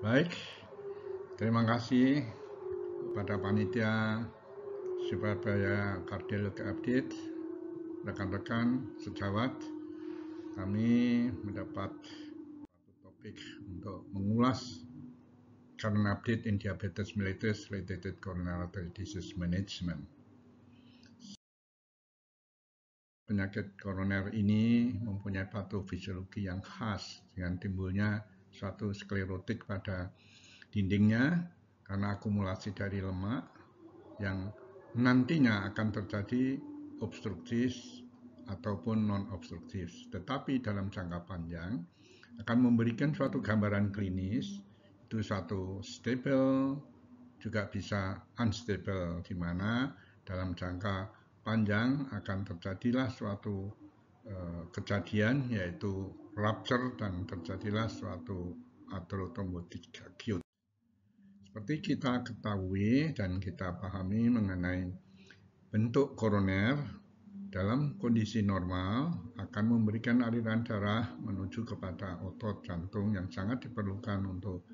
Baik, terima kasih kepada panitia Surabaya Kardil Update, rekan-rekan sejawat, kami mendapat topik untuk mengulas current update in diabetes mellitus related coronary disease management. Penyakit koroner ini mempunyai patofisiologi yang khas dengan timbulnya suatu sklerotik pada dindingnya karena akumulasi dari lemak yang nantinya akan terjadi obstruktif ataupun non-obstruktif. Tetapi dalam jangka panjang akan memberikan suatu gambaran klinis itu satu stable juga bisa unstable di mana dalam jangka panjang akan terjadilah suatu Eh, kejadian yaitu rupture dan terjadilah suatu aterotrombotik acute. Seperti kita ketahui dan kita pahami mengenai bentuk koroner dalam kondisi normal akan memberikan aliran darah menuju kepada otot jantung yang sangat diperlukan untuk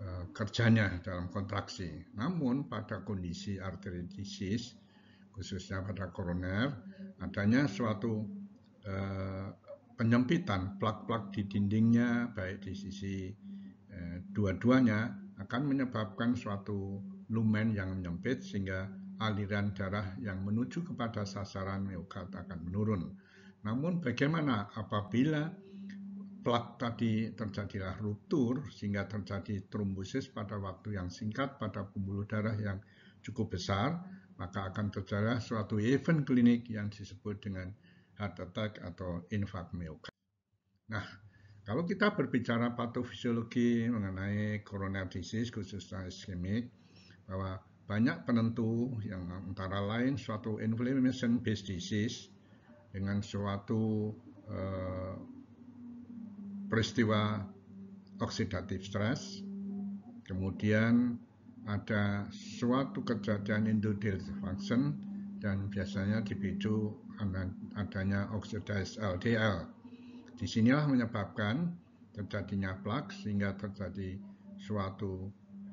eh, kerjanya dalam kontraksi. Namun pada kondisi arteritisis khususnya pada koroner adanya suatu Eh, penyempitan plak-plak di dindingnya baik di sisi eh, dua-duanya akan menyebabkan suatu lumen yang menyempit sehingga aliran darah yang menuju kepada sasaran miokard akan menurun. Namun bagaimana apabila plak tadi terjadilah ruptur sehingga terjadi trombosis pada waktu yang singkat pada pembuluh darah yang cukup besar, maka akan terjadi suatu event klinik yang disebut dengan heart attack atau infak miokard. Nah, kalau kita berbicara patofisiologi mengenai coronary disease khususnya iskemik, bahwa banyak penentu yang antara lain suatu inflammation based disease dengan suatu eh, peristiwa oksidatif stress, kemudian ada suatu kejadian endothelial function dan biasanya dipicu adanya oxidized LDL. di sinilah menyebabkan terjadinya plak sehingga terjadi suatu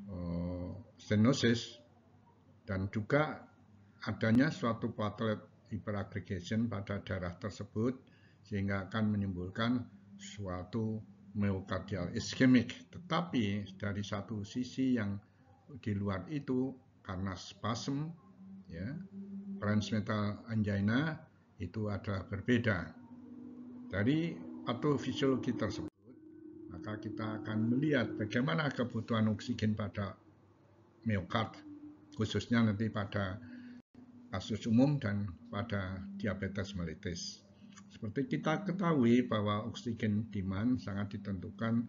uh, stenosis dan juga adanya suatu platelet hyperagregation pada darah tersebut sehingga akan menimbulkan suatu myocardial ischemic. Tetapi dari satu sisi yang di luar itu karena spasm, ya, transmetal angina itu adalah berbeda dari atau fisiologi tersebut maka kita akan melihat bagaimana kebutuhan oksigen pada miokard khususnya nanti pada kasus umum dan pada diabetes melitus. Seperti kita ketahui bahwa oksigen demand sangat ditentukan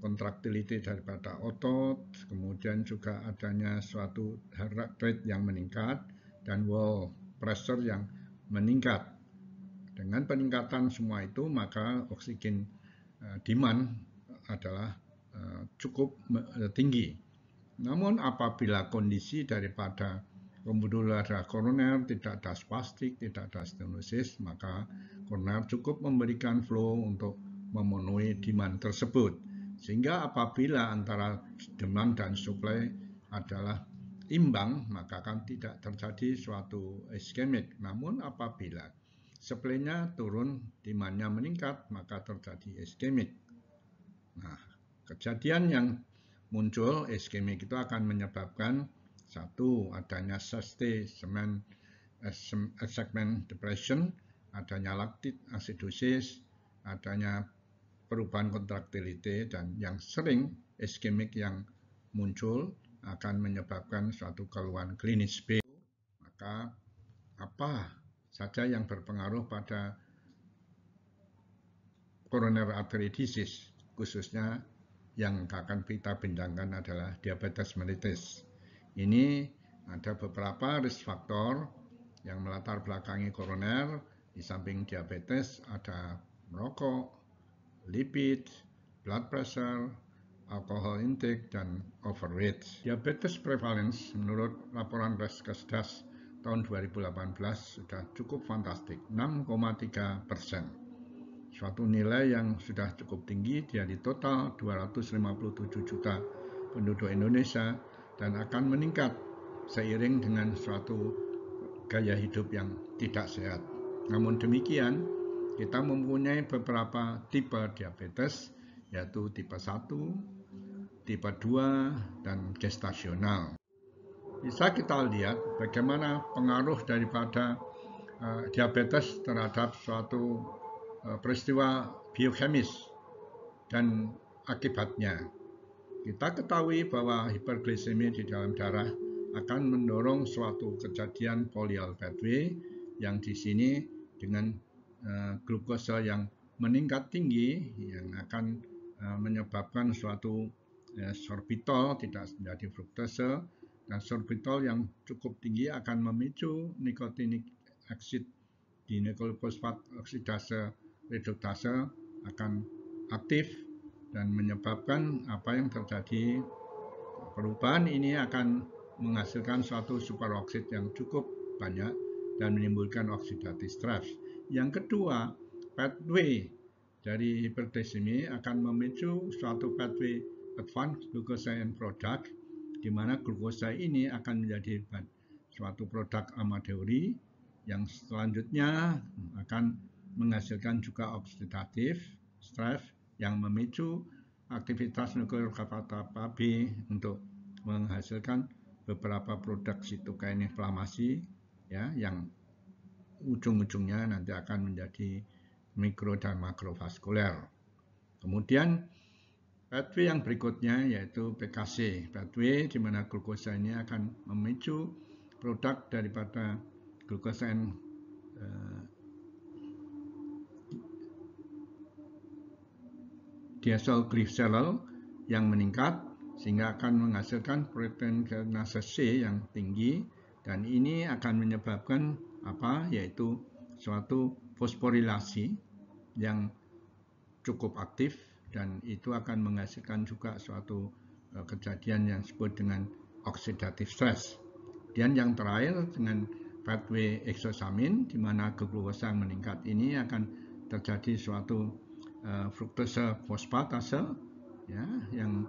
kontraktilitas daripada otot, kemudian juga adanya suatu heart rate yang meningkat dan wall pressure yang meningkat. Dengan peningkatan semua itu maka oksigen eh, demand adalah eh, cukup eh, tinggi. Namun apabila kondisi daripada pembuluh darah koroner tidak ada spastik, tidak ada stenosis, maka koroner cukup memberikan flow untuk memenuhi demand tersebut. Sehingga apabila antara demand dan supply adalah imbang maka akan tidak terjadi suatu iskemik. Namun apabila supply turun, demand-nya meningkat, maka terjadi iskemik. Nah, kejadian yang muncul iskemik itu akan menyebabkan satu adanya sustainment eh, eh, segmen depression, adanya laktit asidosis, adanya perubahan kontraktilitas dan yang sering iskemik yang muncul akan menyebabkan suatu keluhan klinis B, maka apa saja yang berpengaruh pada koroner artery disease, khususnya yang akan kita bincangkan adalah diabetes mellitus. Ini ada beberapa risk faktor yang melatar belakangi koroner, di samping diabetes ada merokok, lipid, blood pressure, alkohol intake, dan overweight. Diabetes prevalence menurut laporan Reskesdas tahun 2018 sudah cukup fantastik, 6,3 persen. Suatu nilai yang sudah cukup tinggi dari total 257 juta penduduk Indonesia dan akan meningkat seiring dengan suatu gaya hidup yang tidak sehat. Namun demikian, kita mempunyai beberapa tipe diabetes yaitu tipe 1, tipe 2, dan gestasional. Bisa kita lihat bagaimana pengaruh daripada uh, diabetes terhadap suatu uh, peristiwa biokemis dan akibatnya. Kita ketahui bahwa hiperglisemi di dalam darah akan mendorong suatu kejadian polial pathway yang di sini dengan uh, glukosa yang meningkat tinggi yang akan Eh, menyebabkan suatu ya, sorbitol tidak menjadi fruktose dan sorbitol yang cukup tinggi akan memicu nikotinik oksid di nikelfosfat oksidase reduktase akan aktif dan menyebabkan apa yang terjadi perubahan ini akan menghasilkan suatu superoksid yang cukup banyak dan menimbulkan oksidatif stress. Yang kedua, pathway dari ini akan memicu suatu pathway advanced glukosa end product di mana glukosa ini akan menjadi suatu produk amadeuri yang selanjutnya akan menghasilkan juga oksidatif stress yang memicu aktivitas nuklir kapata B untuk menghasilkan beberapa produk sitokain inflamasi ya yang ujung-ujungnya nanti akan menjadi mikro dan makrovaskuler. Kemudian pathway yang berikutnya yaitu PKC, pathway di mana ini akan memicu produk daripada glukosa eh, diesel uh, yang meningkat sehingga akan menghasilkan protein kinase C yang tinggi dan ini akan menyebabkan apa yaitu suatu fosforilasi yang cukup aktif dan itu akan menghasilkan juga suatu e, kejadian yang disebut dengan oksidatif stress. Dan yang terakhir dengan pathway exosamin di mana glukosa meningkat ini akan terjadi suatu uh, e, fruktose fosfatase ya yang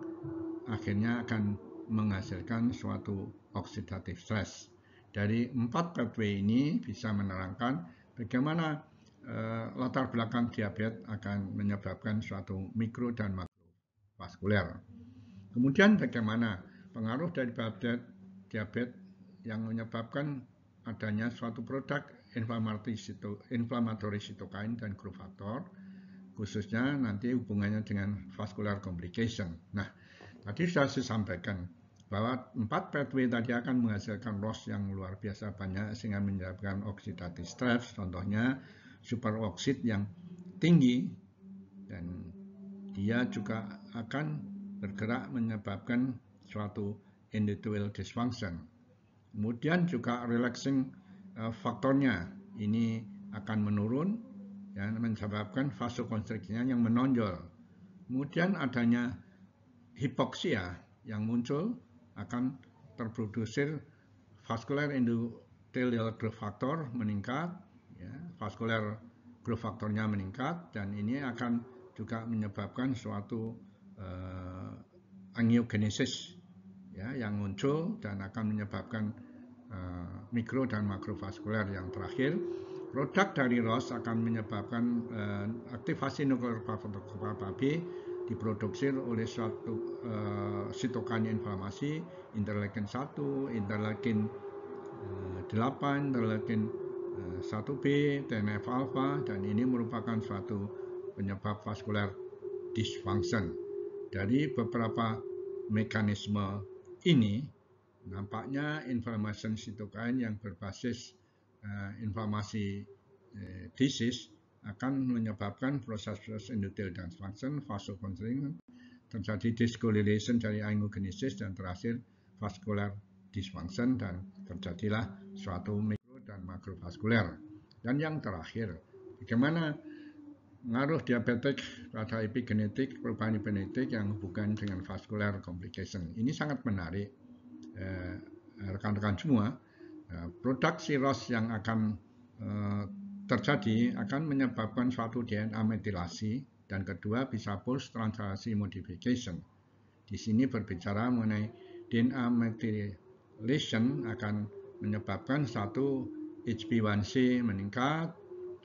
akhirnya akan menghasilkan suatu oksidatif stress. Dari empat pathway ini bisa menerangkan bagaimana eh, latar belakang diabetes akan menyebabkan suatu mikro dan vaskuler. Kemudian bagaimana pengaruh dari diabetes yang menyebabkan adanya suatu produk inflammatory sitokain dan growth factor, khususnya nanti hubungannya dengan vascular complication. Nah, tadi sudah saya sampaikan bahwa empat pathway tadi akan menghasilkan loss yang luar biasa banyak sehingga menyebabkan oksidatif stress, contohnya superoksid yang tinggi dan dia juga akan bergerak menyebabkan suatu endothelial dysfunction. Kemudian juga relaxing eh, faktornya ini akan menurun dan ya, menyebabkan vasokonstriksinya yang menonjol. Kemudian adanya hipoksia yang muncul akan terproduksi vascular endothelial growth factor meningkat ya, vaskuler growth faktornya meningkat dan ini akan juga menyebabkan suatu uh, angiogenesis ya, yang muncul dan akan menyebabkan uh, mikro dan makrovaskuler yang terakhir. Produk dari ROS akan menyebabkan uh, aktivasi nuklir B diproduksi oleh suatu uh, sitokan inflamasi interleukin 1, interleukin 8, interleukin 1B, eh, TNF alpha dan ini merupakan suatu penyebab vaskular dysfunction. Dari beberapa mekanisme ini nampaknya inflammation sitokain yang berbasis uh, eh, inflamasi uh, eh, disease akan menyebabkan proses-proses endothel dysfunction, vasoconstriction, terjadi dysregulation dari angiogenesis dan terakhir vascular dysfunction dan terjadilah suatu dan makrovaskuler. Dan yang terakhir, bagaimana ngaruh diabetik pada epigenetik, perubahan epigenetik yang bukan dengan vascular complication. Ini sangat menarik eh, rekan-rekan eh, semua. Eh, produk siros yang akan eh, terjadi akan menyebabkan suatu DNA metilasi dan kedua bisa post translasi modification. Di sini berbicara mengenai DNA methylation akan menyebabkan satu hb 1 c meningkat,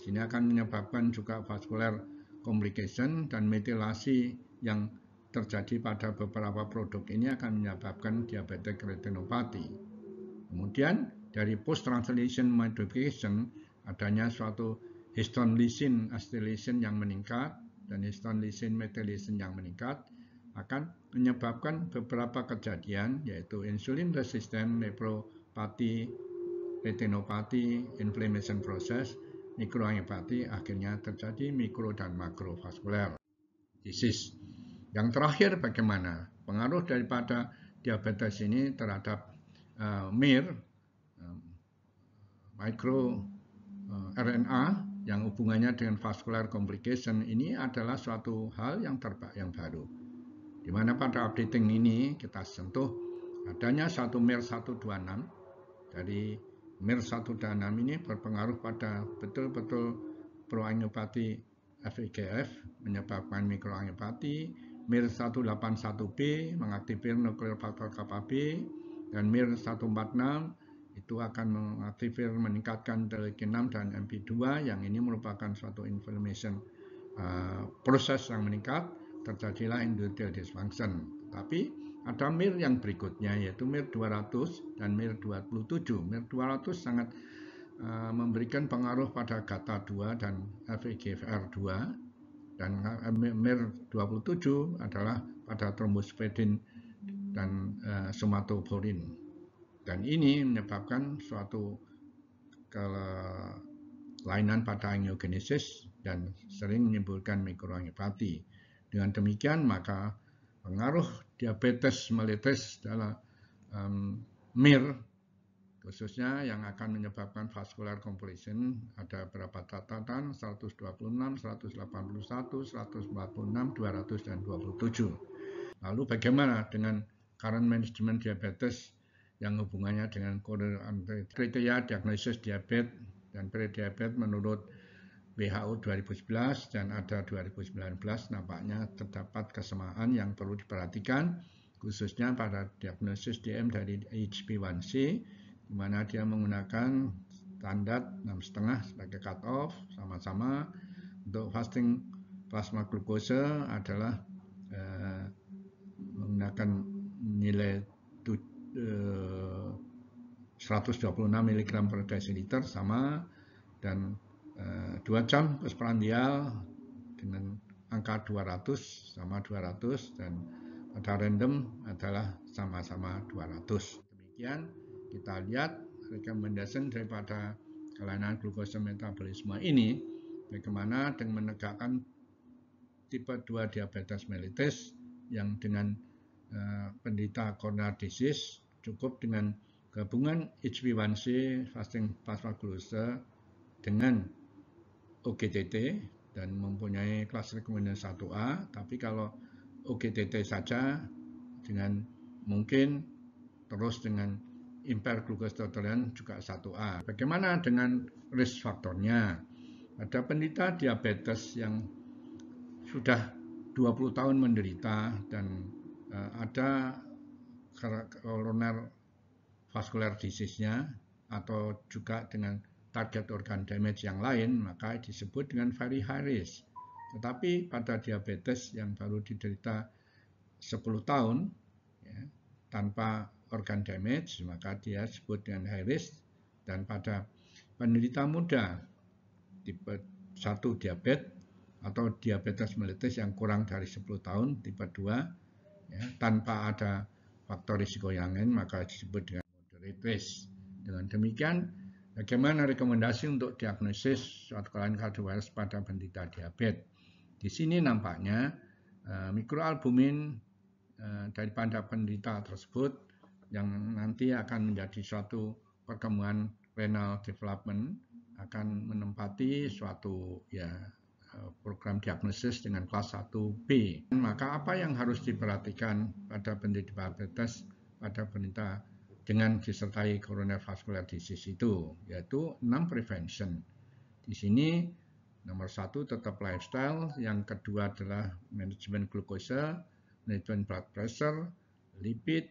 ini akan menyebabkan juga vascular complication dan metilasi yang terjadi pada beberapa produk ini akan menyebabkan diabetes retinopati. Kemudian dari post translation modification adanya suatu histone lysine acetylation yang meningkat dan histone lysine methylation yang meningkat akan menyebabkan beberapa kejadian yaitu insulin resisten, nepropati, retinopati, inflammation process, mikroangiopati akhirnya terjadi mikro dan makrovaskuler disease. Yang terakhir bagaimana pengaruh daripada diabetes ini terhadap uh, MIR, uh, micro uh, eh, RNA yang hubungannya dengan vascular complication ini adalah suatu hal yang terbaik yang baru. Di mana pada updating ini kita sentuh adanya satu MIR 126 dari MIR1 dan 6 ini berpengaruh pada betul-betul proangiopati FEGF e menyebabkan mikroangiopati, MIR181B mengaktifkan nuklir faktor kappa B, dan MIR146 itu akan mengaktifkan meningkatkan delik 6 dan MP2 yang ini merupakan suatu inflammation uh, proses yang meningkat terjadilah endothelial dysfunction. Tapi ada mir yang berikutnya yaitu mir 200 dan mir 27. Mir 200 sangat uh, memberikan pengaruh pada gata 2 dan FEGFR2 dan uh, mir 27 adalah pada trombospedin dan uh, somatoporin. Dan ini menyebabkan suatu kelainan pada angiogenesis dan sering menimbulkan mikroangiopati. Dengan demikian maka pengaruh diabetes melitus adalah um, MIR khususnya yang akan menyebabkan vascular compression ada berapa catatan 126, 181, 146, 200 dan 27. Lalu bagaimana dengan current management diabetes yang hubungannya dengan kriteria diagnosis diabetes dan prediabetes menurut WHO 2011 dan ada 2019 nampaknya terdapat kesamaan yang perlu diperhatikan khususnya pada diagnosis DM dari hp 1 c di mana dia menggunakan standar 6,5 sebagai cut off sama-sama untuk fasting plasma glukosa adalah eh, menggunakan nilai tu, eh, 126 mg per desiliter sama dan Eh, dua jam ke perandial dengan angka 200 sama 200 dan ada random adalah sama-sama 200. Demikian kita lihat rekomendasi daripada kelainan glukosa metabolisme ini bagaimana dengan menegakkan tipe 2 diabetes mellitus yang dengan uh, penderita coronary disease cukup dengan gabungan HbA1c fasting plasma glucose dengan OGTT dan mempunyai kelas rekomendasi 1A, tapi kalau OGTT saja dengan mungkin terus dengan impair glucose tolerance juga 1A. Bagaimana dengan risk faktornya? Ada penderita diabetes yang sudah 20 tahun menderita dan uh, ada koroner vascular disease-nya atau juga dengan target organ damage yang lain, maka disebut dengan very high risk. Tetapi pada diabetes yang baru diderita 10 tahun, ya, tanpa organ damage, maka dia disebut dengan high risk. Dan pada penderita muda, tipe 1 diabetes, atau diabetes melitus yang kurang dari 10 tahun, tipe 2, ya, tanpa ada faktor risiko yang lain, maka disebut dengan moderate risk. Dengan demikian, Bagaimana rekomendasi untuk diagnosis suatu kelainan kardiovaskular pada penderita diabetes? Di sini nampaknya eh, mikroalbumin eh, daripada penderita tersebut yang nanti akan menjadi suatu perkembangan renal development akan menempati suatu ya eh, program diagnosis dengan kelas 1B. Maka apa yang harus diperhatikan pada penderita diabetes, pada penderita dengan disertai coronavascular disease itu, yaitu 6 prevention. Di sini nomor satu tetap lifestyle, yang kedua adalah manajemen glukosa, manajemen blood pressure, lipid,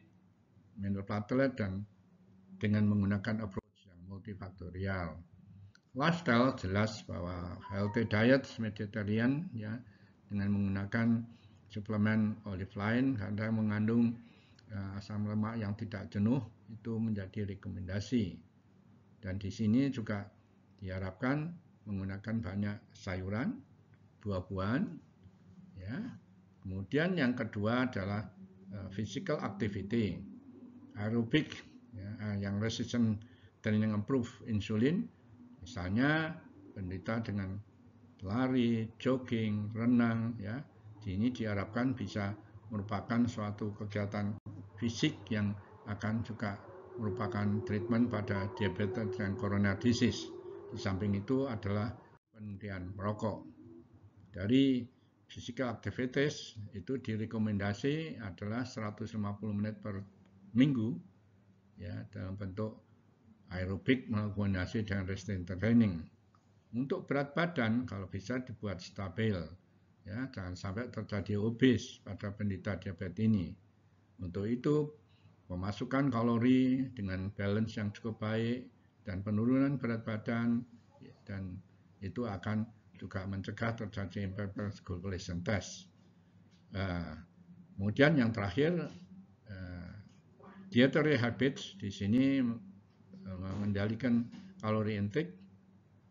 mineral platelet, dan dengan menggunakan approach yang multifaktorial. Lifestyle jelas bahwa healthy diet Mediterranean ya dengan menggunakan suplemen olive line karena mengandung Eh, asam lemak yang tidak jenuh itu menjadi rekomendasi. Dan di sini juga diharapkan menggunakan banyak sayuran, buah-buahan. Ya. Kemudian yang kedua adalah eh, physical activity, aerobik, ya, eh, yang resistant training improve insulin, misalnya penderita dengan lari, jogging, renang, ya, di ini diharapkan bisa merupakan suatu kegiatan fisik yang akan juga merupakan treatment pada diabetes dan coronary disease. Di samping itu adalah penghentian merokok. Dari physical activities itu direkomendasi adalah 150 menit per minggu ya dalam bentuk aerobik mengkombinasi dengan resistance training. Untuk berat badan kalau bisa dibuat stabil ya jangan sampai terjadi obes pada penderita diabetes ini. Untuk itu, pemasukan kalori dengan balance yang cukup baik dan penurunan berat badan ya, dan itu akan juga mencegah terjadi imperfect glycation test. Ah, kemudian yang terakhir, uh, dietary habits di sini ah, mengendalikan kalori intake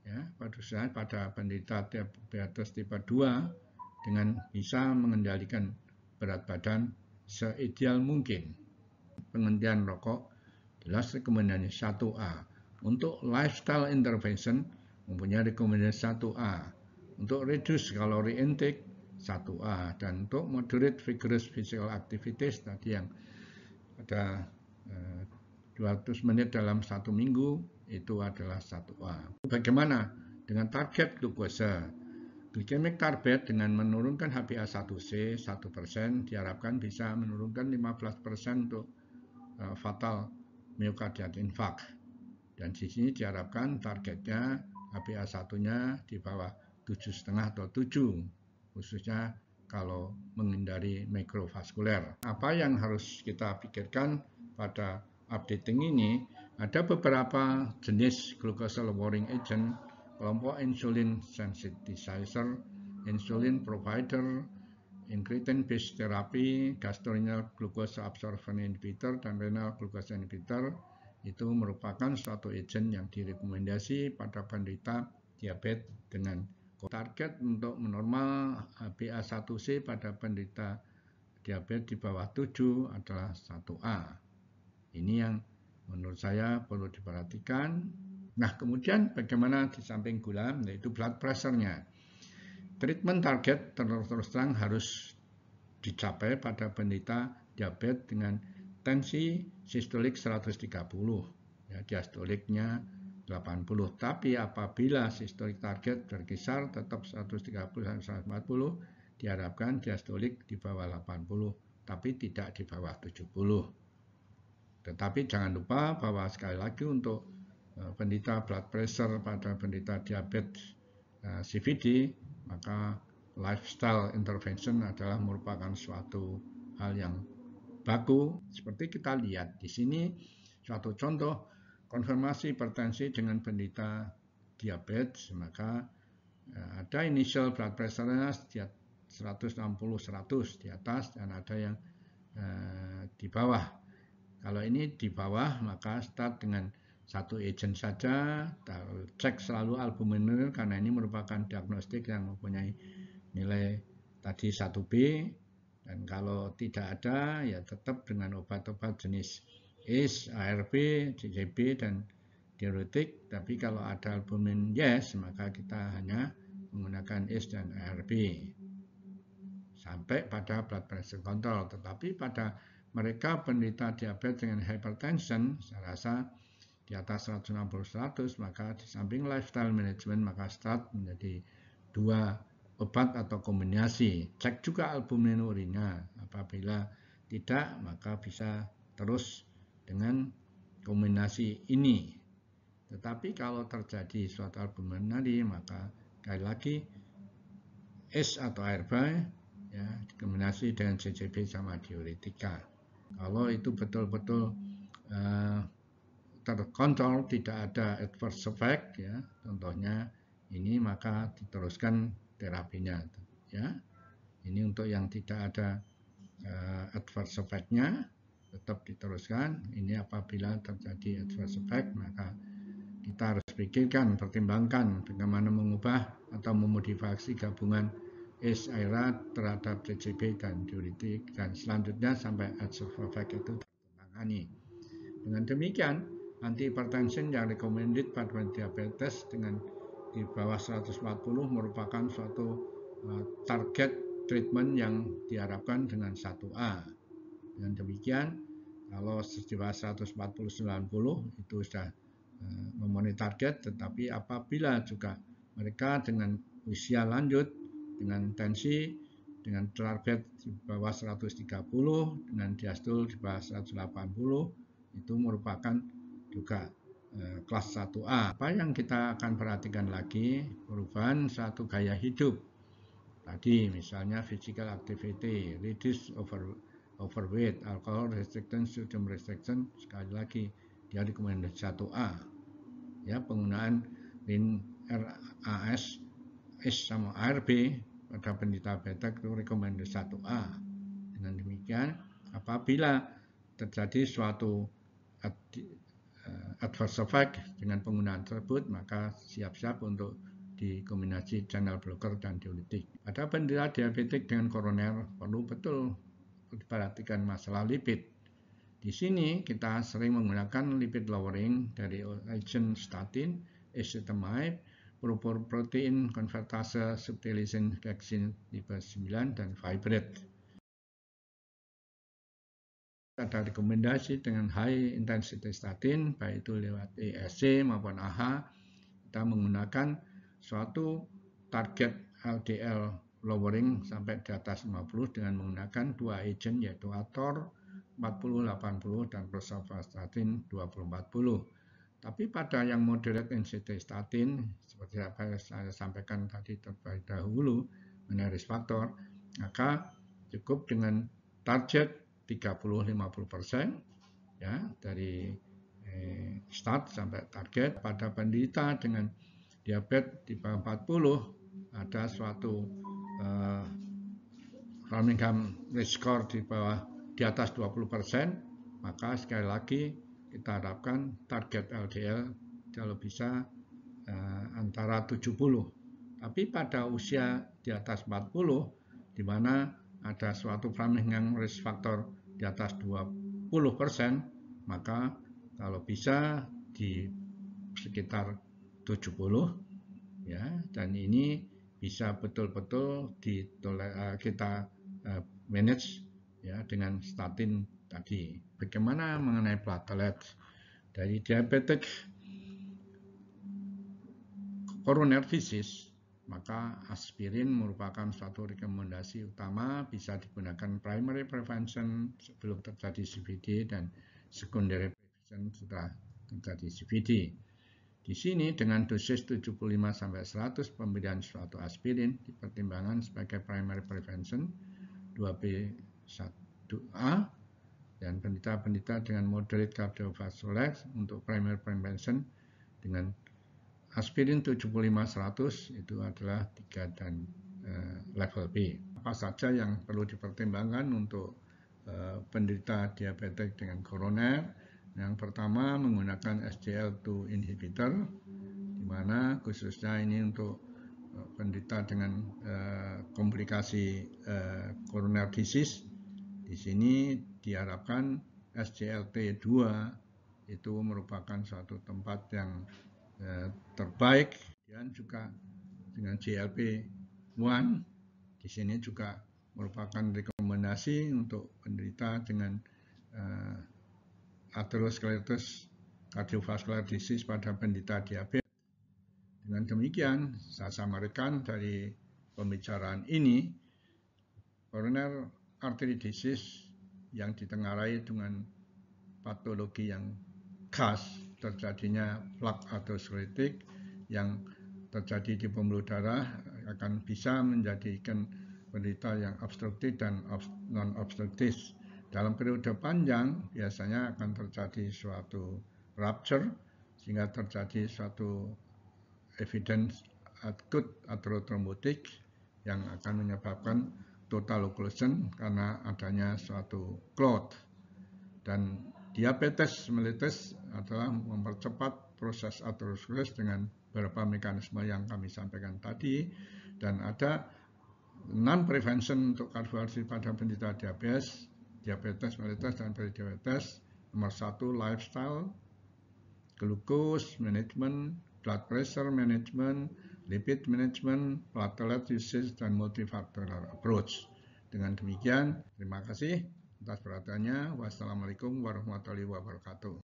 ya, pada saat pada penderita diabetes tipe 2 dengan bisa mengendalikan berat badan seideal mungkin. Penghentian rokok jelas rekomendasi 1A. Untuk lifestyle intervention mempunyai rekomendasi 1A. Untuk reduce kalori intake 1A dan untuk moderate vigorous physical activities tadi yang ada 200 eh, menit dalam satu minggu itu adalah 1A. Bagaimana dengan target glukosa? Glikemik karpet dengan menurunkan HbA1c 1% diharapkan bisa menurunkan 15% untuk uh, fatal myocardial infarct. Dan di sini diharapkan targetnya HbA1-nya di bawah 7,5 atau 7, khususnya kalau menghindari mikrovaskuler. Apa yang harus kita pikirkan pada updating ini, ada beberapa jenis glucose lowering agent kelompok insulin sensitizer, insulin provider, incretin based therapy, gastrointestinal glucose absorption inhibitor dan renal glucose inhibitor itu merupakan suatu agent yang direkomendasi pada penderita diabetes dengan target untuk menormal BA1C pada penderita diabetes di bawah 7 adalah 1A. Ini yang menurut saya perlu diperhatikan Nah, kemudian bagaimana di samping gula, yaitu blood pressure-nya. Treatment target terus terang harus dicapai pada penderita diabetes dengan tensi sistolik 130, ya, diastoliknya 80. Tapi apabila sistolik target berkisar tetap 130 140, diharapkan diastolik di bawah 80, tapi tidak di bawah 70. Tetapi jangan lupa bahwa sekali lagi untuk Eh, penderita blood pressure pada penderita diabetes eh, CVD, maka lifestyle intervention adalah merupakan suatu hal yang baku. Seperti kita lihat di sini, suatu contoh konfirmasi hipertensi dengan penderita diabetes, maka eh, ada initial blood pressure-nya 160-100 di atas dan ada yang di bawah. Kalau ini di bawah, maka start dengan satu agent saja, cek selalu albumin karena ini merupakan diagnostik yang mempunyai nilai tadi 1B dan kalau tidak ada ya tetap dengan obat-obat jenis is, ARB, CCB dan diuretik tapi kalau ada albumin yes maka kita hanya menggunakan is dan ARB sampai pada blood pressure control tetapi pada mereka penderita diabetes dengan hypertension saya rasa di atas 160 100 maka di samping lifestyle management maka start menjadi dua obat atau kombinasi cek juga albumin urinnya apabila tidak maka bisa terus dengan kombinasi ini tetapi kalau terjadi suatu albumin nadi maka sekali lagi S atau air ya kombinasi dengan CCB sama diuretika kalau itu betul-betul eh, terkontrol, tidak ada adverse effect ya. Contohnya ini maka diteruskan terapinya ya. Ini untuk yang tidak ada uh, adverse effectnya tetap diteruskan. Ini apabila terjadi adverse effect maka kita harus pikirkan, pertimbangkan bagaimana mengubah atau memodifikasi gabungan is IRA terhadap CCP dan diuretik dan selanjutnya sampai adverse effect itu tertangani. Dengan demikian, Antihipertension yang recommended pada diabetes dengan di bawah 140 merupakan suatu eh, target treatment yang diharapkan dengan 1A. Dengan demikian, kalau di bawah 140-90 itu sudah eh, memenuhi target, tetapi apabila juga mereka dengan usia lanjut, dengan tensi, dengan target di bawah 130, dengan diastol di bawah 180, itu merupakan juga eh, kelas 1A. Apa yang kita akan perhatikan lagi perubahan satu gaya hidup. Tadi misalnya physical activity, reduce over, overweight, alcohol restriction, sodium restriction, sekali lagi dia rekomendasi 1A. Ya, penggunaan lin RAS S sama ARB pada penderita diabetes itu rekomendasi 1A. Dengan demikian, apabila terjadi suatu Adverse effect dengan penggunaan tersebut, maka siap-siap untuk dikombinasi channel blocker dan diuretik. Pada penderita diabetik dengan koroner perlu betul diperhatikan masalah lipid. Di sini kita sering menggunakan lipid lowering dari agent statin, ezetimibe, propor protein konvertase subtilisin vaksin tipe 9 dan fibrate ada rekomendasi dengan high intensity statin, baik itu lewat ESC maupun AHA kita menggunakan suatu target LDL lowering sampai di atas 50 dengan menggunakan dua agent yaitu ATOR 40 dan persofastatin 2040. Tapi pada yang moderate intensity statin, seperti apa yang saya sampaikan tadi terlebih dahulu, menarik faktor, maka cukup dengan target 30-50% ya dari eh, start sampai target pada penderita dengan diabetes di bawah 40 ada suatu eh, Framingham risk score di bawah di atas 20% maka sekali lagi kita harapkan target LDL kalau bisa eh, antara 70 tapi pada usia di atas 40 di mana ada suatu Framingham risk factor di atas 20 persen, maka kalau bisa di sekitar 70 ya dan ini bisa betul-betul eh, kita eh, manage ya dengan statin tadi. Bagaimana mengenai platelet dari diabetes koroner disease maka aspirin merupakan suatu rekomendasi utama bisa digunakan primary prevention sebelum terjadi CVD dan secondary prevention setelah terjadi CVD. Di sini dengan dosis 75-100 sampai pemberian suatu aspirin dipertimbangkan sebagai primary prevention 2B1A dan penderita-penderita dengan moderate cardiovascular untuk primary prevention dengan Aspirin 75-100 itu adalah 3 dan uh, level B. Apa saja yang perlu dipertimbangkan untuk eh, penderita diabetes dengan koroner? Yang pertama menggunakan SGL2 inhibitor, di mana khususnya ini untuk eh, penderita dengan eh, komplikasi koroner disease. Di sini diharapkan SGLT2 itu merupakan suatu tempat yang Eh, terbaik dan juga dengan JLP One di sini juga merupakan rekomendasi untuk penderita dengan uh, atherosclerosis kardiovaskular disease pada penderita diabetes. Dengan demikian, saya samarkan dari pembicaraan ini, koroner artery disease yang ditengarai dengan patologi yang khas terjadinya plak atau sklerotik yang terjadi di pembuluh darah akan bisa menjadikan penderita yang obstruktif dan non-obstruktif. Dalam periode panjang biasanya akan terjadi suatu rupture sehingga terjadi suatu evidence acute atherothrombotik yang akan menyebabkan total occlusion karena adanya suatu clot dan Diabetes melitus adalah mempercepat proses aterosklerosis dengan beberapa mekanisme yang kami sampaikan tadi dan ada non prevention untuk kardiovaskular pada penderita diabetes, diabetes melitus dan prediabetes. Nomor satu lifestyle, glucose management, blood pressure management, lipid management, platelet usage dan multifactorial approach. Dengan demikian, terima kasih atas perhatiannya. Wassalamualaikum warahmatullahi wabarakatuh.